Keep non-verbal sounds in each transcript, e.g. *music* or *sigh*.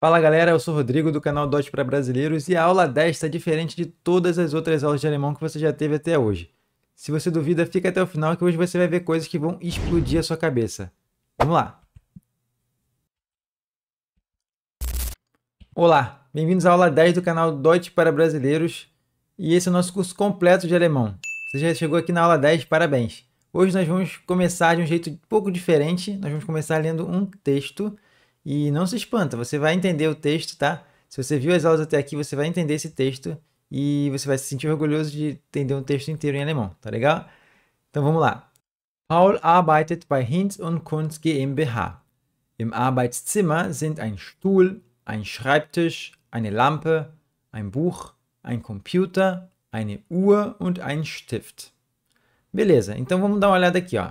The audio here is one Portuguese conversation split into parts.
Fala galera, eu sou o Rodrigo do canal Dot para Brasileiros e a aula 10 é diferente de todas as outras aulas de alemão que você já teve até hoje. Se você duvida, fica até o final que hoje você vai ver coisas que vão explodir a sua cabeça. Vamos lá! Olá, bem-vindos à aula 10 do canal Dot para Brasileiros e esse é o nosso curso completo de alemão. Você já chegou aqui na aula 10, parabéns! Hoje nós vamos começar de um jeito um pouco diferente, nós vamos começar lendo um texto e não se espanta, você vai entender o texto, tá? Se você viu as aulas até aqui, você vai entender esse texto e você vai se sentir orgulhoso de entender um texto inteiro em alemão, tá legal? Então vamos lá. Paul arbeitet bei Hinz und Kunz GmbH. Im Arbeitszimmer sind ein Stuhl, ein Schreibtisch, eine Lampe, ein Buch, ein Computer, eine Uhr und ein Stift. Beleza, então vamos dar uma olhada aqui, ó.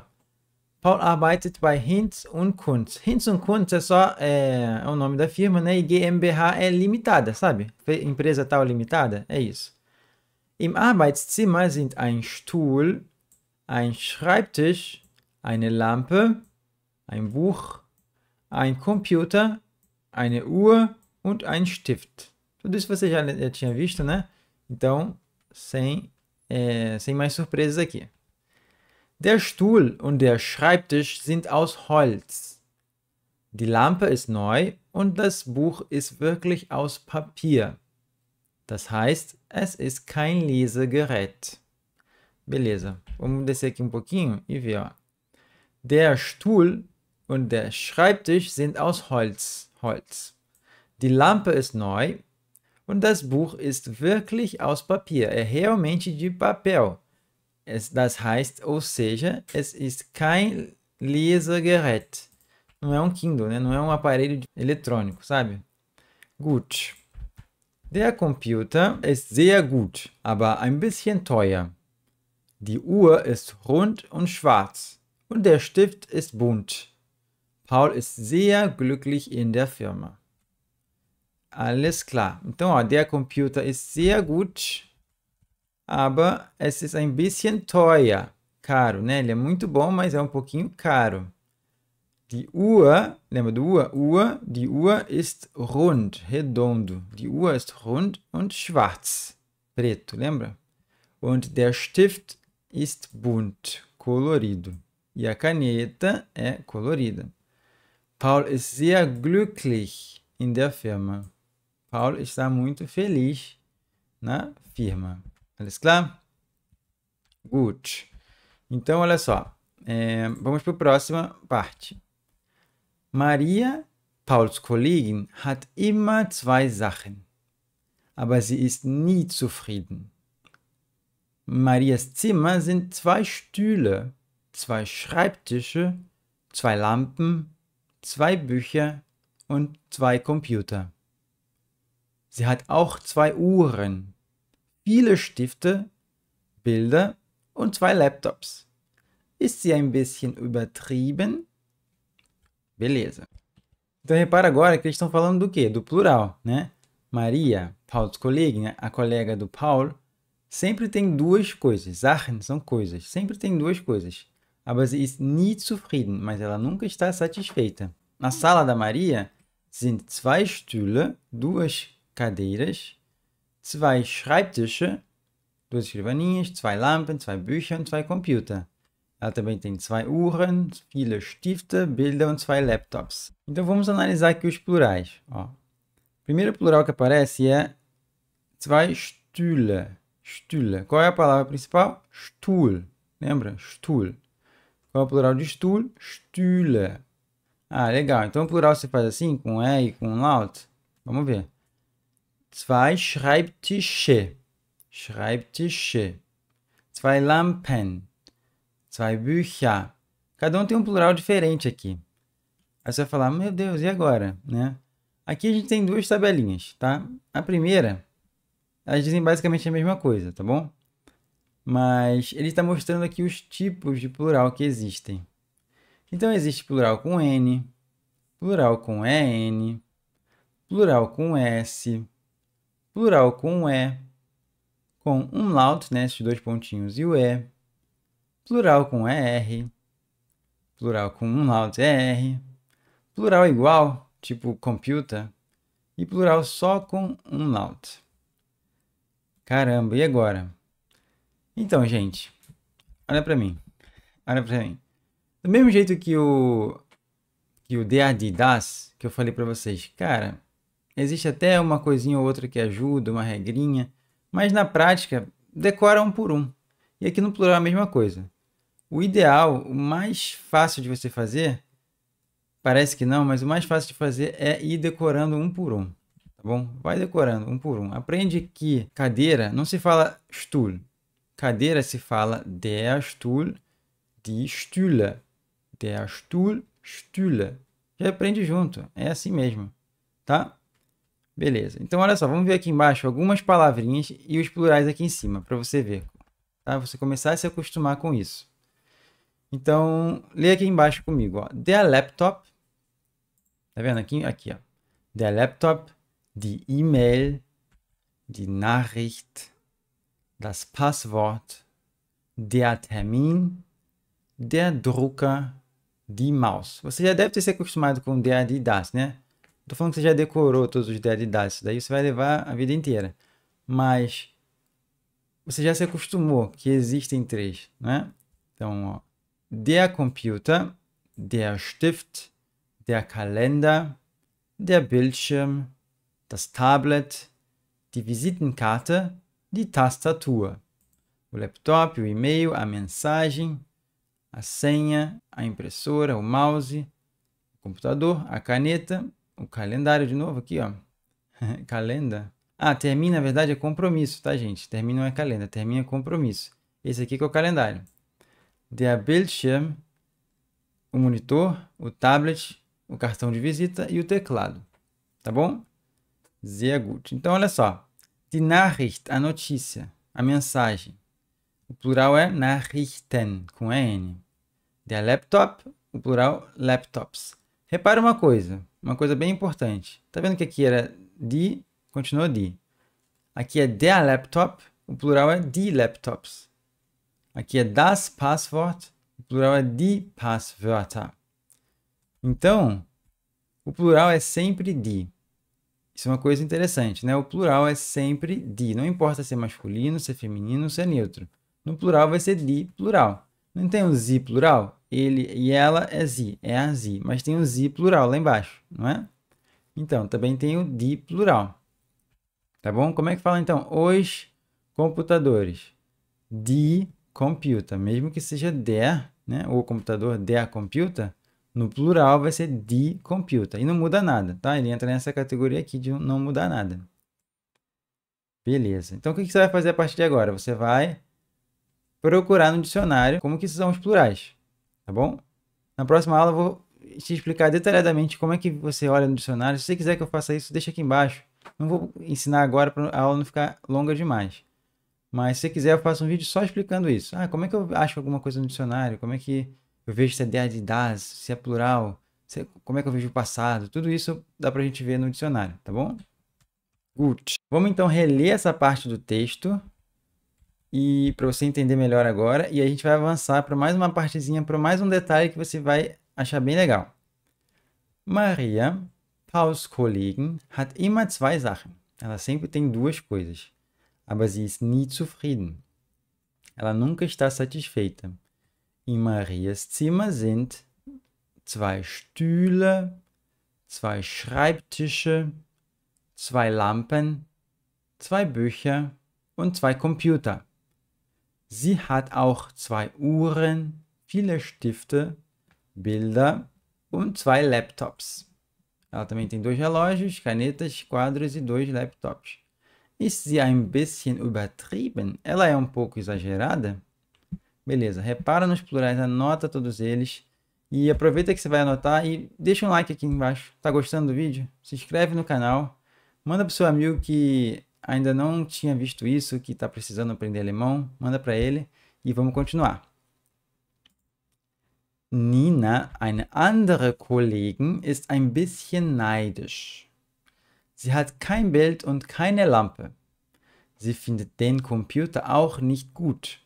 Paul arbeitet bei Hinz und Kunz. Hinz und Kunz é só é, é, o nome da firma, né? E GmbH é limitada, sabe? Empresa tal limitada, é isso. Im Arbeitszimmer sind ein Stuhl, ein Schreibtisch, eine Lampe, ein Buch, ein Computer, eine Uhr und ein Stift. Tudo isso você já, já tinha visto, né? Então, sem, é, sem mais surpresas aqui. Der Stuhl und der Schreibtisch sind aus Holz. Die Lampe ist neu und das Buch ist wirklich aus Papier. Das heißt, es ist kein lesegerät. Beleza, vamos descer aqui um pouquinho e ver. Ó. Der Stuhl und der Schreibtisch sind aus Holz. Holz. Die Lampe ist neu und das Buch ist wirklich aus Papier. É realmente de papel. Es, das heißt, ou oh, seja, es ist kein Lesegerät. Não é um Kindle, né? Não é um aparelho eletrônico, sabe? Gut. Der Computer ist sehr gut, aber ein bisschen teuer. Die Uhr ist rund und schwarz und der Stift ist bunt. Paul ist sehr glücklich in der Firma. Alles klar. Então, ó, der Computer ist sehr gut, Aber é es ist ein bisschen teuer. Caro, né? Ele é muito bom, mas é um pouquinho caro. Die Uhr, lembra do Uhr? Uhr, die Uhr ist rund, redondo. Die Uhr ist rund und schwarz, preto, lembra? Und der Stift ist bunt, colorido. E a caneta é colorida. Paul ist sehr glücklich in der Firma. Paul está muito feliz na firma. Alles klar? Gut. Então, olha só. É, vamos para a próxima parte. Maria, Pauls Kollegin, hat immer zwei Sachen. Aber sie ist nie zufrieden. Marias Zimmer sind zwei Stühle, zwei Schreibtische, zwei Lampen, zwei Bücher und zwei Computer. Sie hat auch zwei Uhren, viele Stifte, Bilder und zwei Laptops. Ist sie ein bisschen übertrieben? Beleza. Então repara agora que eles estão falando do quê? Do plural, né? Maria, Paulo's colega, a colega do Paulo, sempre tem duas coisas. Sachen são coisas. Sempre tem duas coisas. Aber sie ist nie zufrieden, mas ela nunca está satisfeita. Na sala da Maria sind zwei Stühle, duas cadeiras, zwei Schreibtische, duas escrivaninhas, zwei Lampen, zwei Bücher und zwei Computer. Ela também tem zwei Uhren, viele Stifte, Bilder und zwei Laptops. Então vamos analisar aqui os plurais. Ó. O primeiro plural que aparece é zwei Stühle. Stühle. Qual é a palavra principal? Stuhl. Lembra? Stuhl. Qual é o plural de Stuhl? Stühle. Ah, legal. Então o plural se faz assim, com E e com laut. Vamos ver. Zwei Schreibtische. Schreibtische. Zwei Lampen. Zwei Bücher. Cada um tem um plural diferente aqui. Aí você vai falar, meu Deus, e agora? Né? Aqui a gente tem duas tabelinhas, tá? A primeira, elas dizem basicamente a mesma coisa, tá bom? Mas ele está mostrando aqui os tipos de plural que existem. Então existe plural com N, plural com EN, plural com S, plural com um E, com um laut, né, esses dois pontinhos e o E, plural com ER, plural com um laut ER, plural igual, tipo computa, e plural só com um laut. Caramba, e agora? Então, gente, olha para mim. Olha para mim. Do mesmo jeito que o que o DAD das que eu falei para vocês, cara, Existe até uma coisinha ou outra que ajuda, uma regrinha, mas na prática decora um por um. E aqui no plural é a mesma coisa. O ideal, o mais fácil de você fazer, parece que não, mas o mais fácil de fazer é ir decorando um por um, tá bom? Vai decorando um por um. Aprende que cadeira não se fala Stuhl. Cadeira se fala der Stuhl, die Stühle. Der Stuhl, Stühle. Já aprende junto, é assim mesmo, tá? Beleza. Então, olha só, vamos ver aqui embaixo algumas palavrinhas e os plurais aqui em cima, para você ver. Tá? Você começar a se acostumar com isso. Então, lê aqui embaixo comigo. Ó. The laptop. Tá vendo aqui? Aqui, ó. The laptop, the e-mail, de Nachricht, das Passwort, der Termin, der Drucker, die Maus. Você já deve ter se acostumado com der de das, né? Tô falando que você já decorou todos os DLDAs, isso daí você vai levar a vida inteira. Mas você já se acostumou que existem três, né? Então, ó, der Computer, der Stift, der Kalender, der Bildschirm, das Tablet, die Visitenkarte, die Tastatur. O laptop, o e-mail, a mensagem, a senha, a impressora, o mouse, o computador, a caneta o calendário de novo aqui, ó. *laughs* calenda. Ah, termina, na verdade, é compromisso, tá, gente? Termina não é calenda, termina é compromisso. Esse aqui que é o calendário. Der Bildschirm, o monitor, o tablet, o cartão de visita e o teclado. Tá bom? Sehr gut. Então, olha só. Die Nachricht, a notícia, a mensagem. O plural é Nachrichten, com N. Der Laptop, o plural Laptops. Repara uma coisa uma coisa bem importante. Tá vendo que aqui era de, continua de. Aqui é der laptop, o plural é de laptops. Aqui é das Passwort, o plural é de Passwörter. Então, o plural é sempre de. Isso é uma coisa interessante, né? O plural é sempre de. Não importa se é masculino, se é feminino, se é neutro. No plural vai ser de plural. Não tem o z plural? ele e ela é z, é a z, mas tem o z plural lá embaixo, não é? Então, também tem o de plural. Tá bom? Como é que fala então? Os computadores. De computer, mesmo que seja der, né? O computador der computer, no plural vai ser de computer. E não muda nada, tá? Ele entra nessa categoria aqui de não mudar nada. Beleza. Então, o que você vai fazer a partir de agora? Você vai procurar no dicionário como que são os plurais. Tá bom? Na próxima aula eu vou te explicar detalhadamente como é que você olha no dicionário. Se você quiser que eu faça isso, deixa aqui embaixo. Não vou ensinar agora para a aula não ficar longa demais. Mas se você quiser, eu faço um vídeo só explicando isso. Ah, como é que eu acho alguma coisa no dicionário? Como é que eu vejo se é de das, se é plural, se é... como é que eu vejo o passado? Tudo isso dá para a gente ver no dicionário, tá bom? Good. Vamos então reler essa parte do texto e para você entender melhor agora. E a gente vai avançar para mais uma partezinha, para mais um detalhe que você vai achar bem legal. Maria, Paus Kollegen, hat immer zwei Sachen. Ela sempre tem duas coisas. Aber sie ist nie zufrieden. Ela nunca está satisfeita. Em Marias Zimmer sind zwei Stühle, zwei Schreibtische, zwei Lampen, zwei Bücher und zwei Computer. Sie hat auch zwei Uhren, viele Stifte, Bilder und zwei Laptops. Ela também tem dois relógios, canetas, quadros e dois laptops. Ist sie ein bisschen übertrieben? Ela é um pouco exagerada? Beleza, repara nos plurais, anota todos eles. E aproveita que você vai anotar e deixa um like aqui embaixo. Tá gostando do vídeo? Se inscreve no canal. Manda pro seu amigo que ainda não tinha visto isso, que está precisando aprender alemão, manda para ele e vamos continuar. Nina, eine andere Kollegin, ist ein bisschen neidisch. Sie hat kein Bild und keine Lampe. Sie findet den Computer auch nicht gut.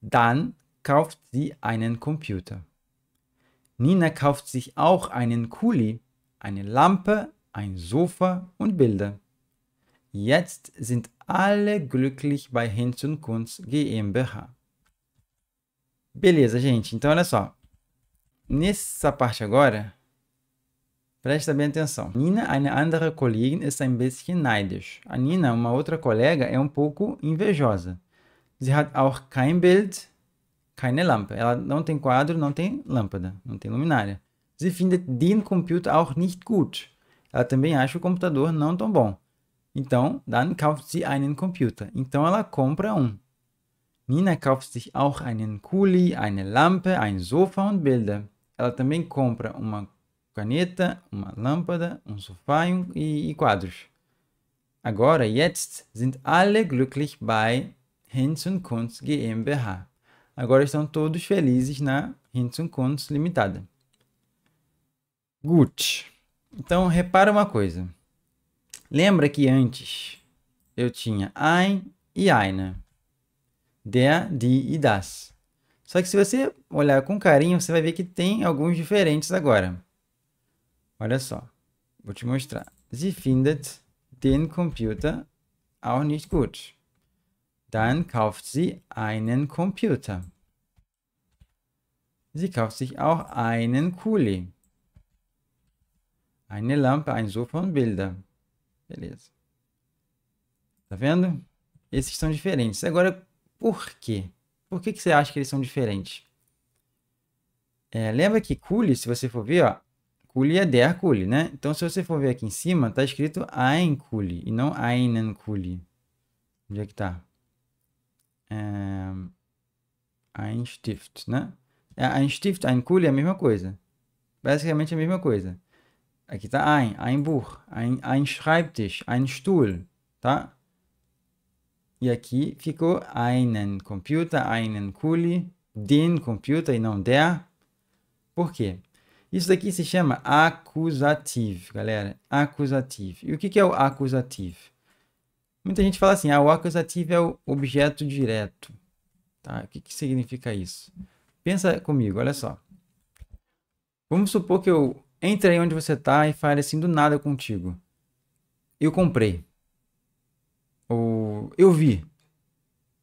Dann kauft sie einen Computer. Nina kauft sich auch einen Kuli, eine Lampe, ein Sofa und Bilder. Jetzt sind alle glücklich bei Hinz und Kunz GmbH. Beleza, gente. Então, olha só. Nessa parte agora, presta bem atenção. Nina, eine andere Kollegin, ist ein bisschen neidisch. A Nina, uma outra colega, é um pouco invejosa. Sie hat auch kein Bild, keine Lampe. Ela não tem quadro, não tem lâmpada, não tem luminária. Sie findet den Computer auch nicht gut. Ela também acha o computador não tão bom. Então, dann kauft sie einen Computer. Então ela compra um. Nina kauft sich auch einen Kuli, eine Lampe, ein Sofa und Bilder. Ela também compra uma caneta, uma lâmpada, um sofá e, e, e quadros. Agora, jetzt, sind alle glücklich bei Hinz und Kunz GmbH. Agora estão todos felizes na Hinz und Kunz Limitada. Gut. Então, repara uma coisa. Lembra que antes eu tinha ein e eine. Né? Der, die e das. Só que se você olhar com carinho, você vai ver que tem alguns diferentes agora. Olha só. Vou te mostrar. Sie findet den Computer auch nicht gut. Dann kauft sie einen Computer. Sie kauft sich auch einen Kuli. Eine Lampe, ein Sofa und Bilder. Beleza. Tá vendo? Esses são diferentes. Agora, por quê? Por que, que você acha que eles são diferentes? É, lembra que cule, se você for ver, ó, cule é der cule, né? Então, se você for ver aqui em cima, tá escrito ein cule e não einen cule. Onde é que tá? É... Ein Stift, né? É, ein Stift, ein Kuli é a mesma coisa. Basicamente é a mesma coisa. Aqui está ein, ein Buch, ein, ein Schreibtisch, ein Stuhl, tá? E aqui ficou einen Computer, einen Kuli, den Computer e não der. Por quê? Isso daqui se chama acusativo, galera. Acusativo. E o que é o acusativo? Muita gente fala assim, ah, o acusativo é o objeto direto. Tá? O que, que significa isso? Pensa comigo, olha só. Vamos supor que eu Entra aí onde você tá e fale assim do nada contigo. Eu comprei. Ou eu vi.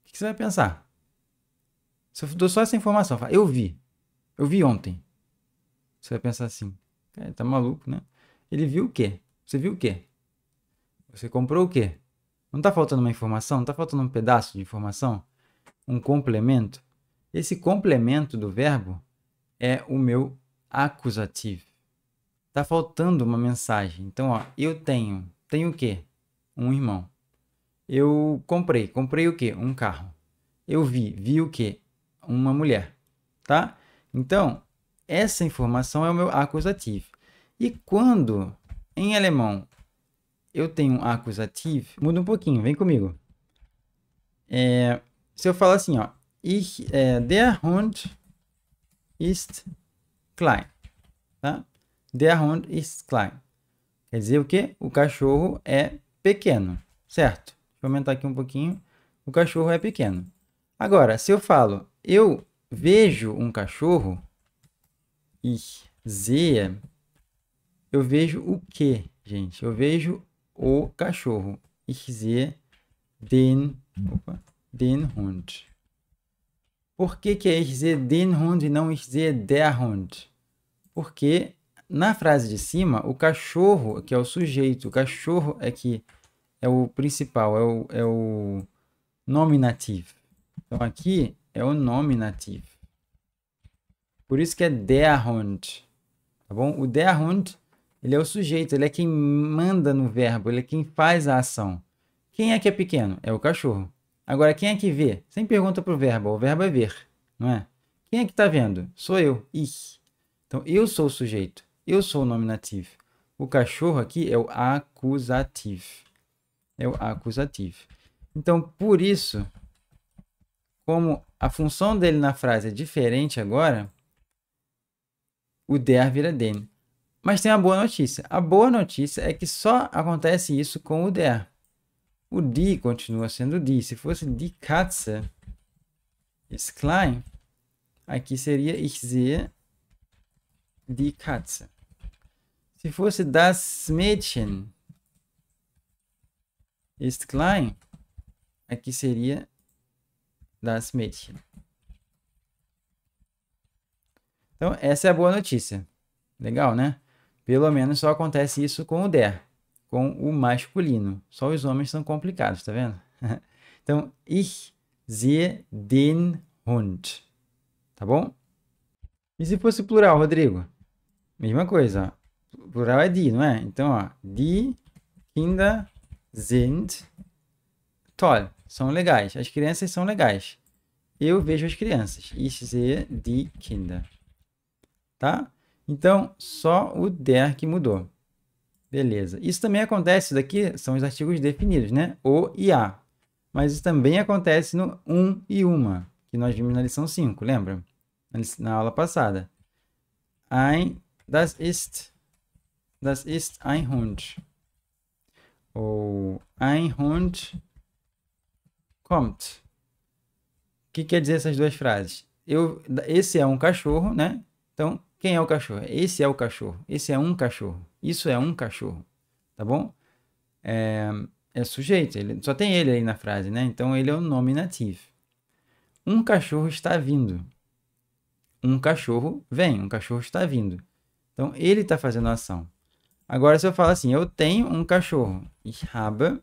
O que você vai pensar? Se eu dou só essa informação, fala, eu vi. Eu vi ontem. Você vai pensar assim, cara, é, tá maluco, né? Ele viu o quê? Você viu o quê? Você comprou o quê? Não tá faltando uma informação? Não tá faltando um pedaço de informação? Um complemento? Esse complemento do verbo é o meu acusativo. Tá faltando uma mensagem. Então, ó, eu tenho. Tenho o quê? Um irmão. Eu comprei. Comprei o quê? Um carro. Eu vi. Vi o quê? Uma mulher. Tá? Então, essa informação é o meu acusativo. E quando, em alemão, eu tenho um acusativo, muda um pouquinho, vem comigo. É, se eu falar assim, ó, ich, é, der Hund ist klein, tá? Der Hund ist klein. Quer dizer o quê? O cachorro é pequeno, certo? Deixa eu aumentar aqui um pouquinho. O cachorro é pequeno. Agora, se eu falo, eu vejo um cachorro, ich sehe, eu vejo o quê, gente? Eu vejo o cachorro. Ich sehe den, opa, den Hund. Por que, que é ich sehe den Hund e não ich sehe der Hund? Porque na frase de cima, o cachorro, que é o sujeito, o cachorro é que é o principal, é o, é o nominativo. Então aqui é o nominativo. Por isso que é der Hund, tá bom? O der Hund, ele é o sujeito, ele é quem manda no verbo, ele é quem faz a ação. Quem é que é pequeno? É o cachorro. Agora, quem é que vê? Sem pergunta para o verbo, o verbo é ver, não é? Quem é que está vendo? Sou eu, ich. Então, eu sou o sujeito. Eu sou o nominativo. O cachorro aqui é o acusativo. É o acusativo. Então, por isso, como a função dele na frase é diferente agora, o der vira den. Mas tem uma boa notícia. A boa notícia é que só acontece isso com o der. O di continua sendo di. Se fosse de Katze ist klein, aqui seria ich sehe die Katze. Se fosse das Mädchen ist klein, aqui seria das Mädchen. Então, essa é a boa notícia. Legal, né? Pelo menos só acontece isso com o der, com o masculino. Só os homens são complicados, tá vendo? *laughs* então, ich sehe den Hund. Tá bom? E se fosse plural, Rodrigo? Mesma coisa, ó plural é di, não é? Então, ó, di, Kinder sind toll. São legais. As crianças são legais. Eu vejo as crianças. Ich sehe die Kinder. Tá? Então, só o der que mudou. Beleza. Isso também acontece, isso daqui são os artigos definidos, né? O e a. Mas isso também acontece no um e uma, que nós vimos na lição 5, lembra? Na, na aula passada. Ein, das ist, das ist ein Hund. Ou oh, ein Hund kommt. O que quer dizer essas duas frases? Eu, esse é um cachorro, né? Então, quem é o cachorro? Esse é o cachorro. Esse é um cachorro. Isso é um cachorro. Tá bom? É, é sujeito. Ele, só tem ele aí na frase, né? Então, ele é o nominativo. Um cachorro está vindo. Um cachorro vem. Um cachorro está vindo. Então, ele está fazendo ação. Agora, se eu falo assim, eu tenho um cachorro. Ich habe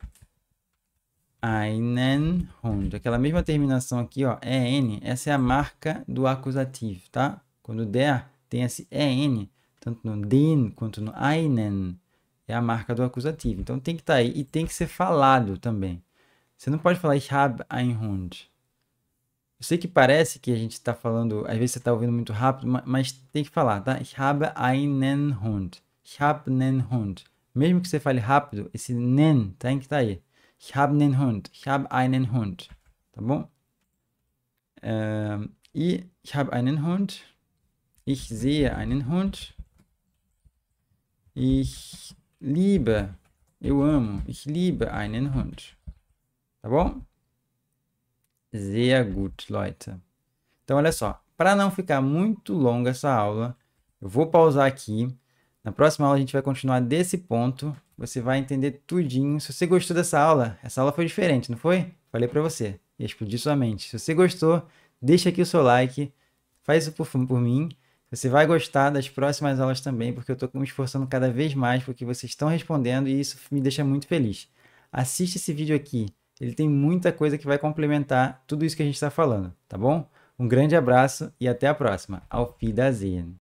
einen Hund. Aquela mesma terminação aqui, ó, EN. Essa é a marca do acusativo, tá? Quando der, tem esse EN, tanto no den quanto no einen. É a marca do acusativo. Então tem que estar tá aí e tem que ser falado também. Você não pode falar ich habe einen Hund. Eu sei que parece que a gente está falando, às vezes você está ouvindo muito rápido, mas tem que falar, tá? Ich habe einen Hund. Ich habe einen Hund. Mesmo que você fale rápido, esse nen tem que estar aí. Ich habe einen Hund. Ich habe einen Hund. Tá bom? Ähm, ich, ich habe einen Hund. Ich sehe einen Hund. Ich liebe. Ich liebe einen Hund. Tá bom? Sehr gut, Leute. Então, olha só. Para não ficar muito longa essa aula, eu vou pausar aqui. Na próxima aula a gente vai continuar desse ponto. Você vai entender tudinho. Se você gostou dessa aula, essa aula foi diferente, não foi? Falei para você, ia explodir sua mente. Se você gostou, deixa aqui o seu like, faz isso por, por mim. Você vai gostar das próximas aulas também, porque eu estou me esforçando cada vez mais, porque vocês estão respondendo e isso me deixa muito feliz. Assiste esse vídeo aqui, ele tem muita coisa que vai complementar tudo isso que a gente está falando, tá bom? Um grande abraço e até a próxima. Auf Wiedersehen!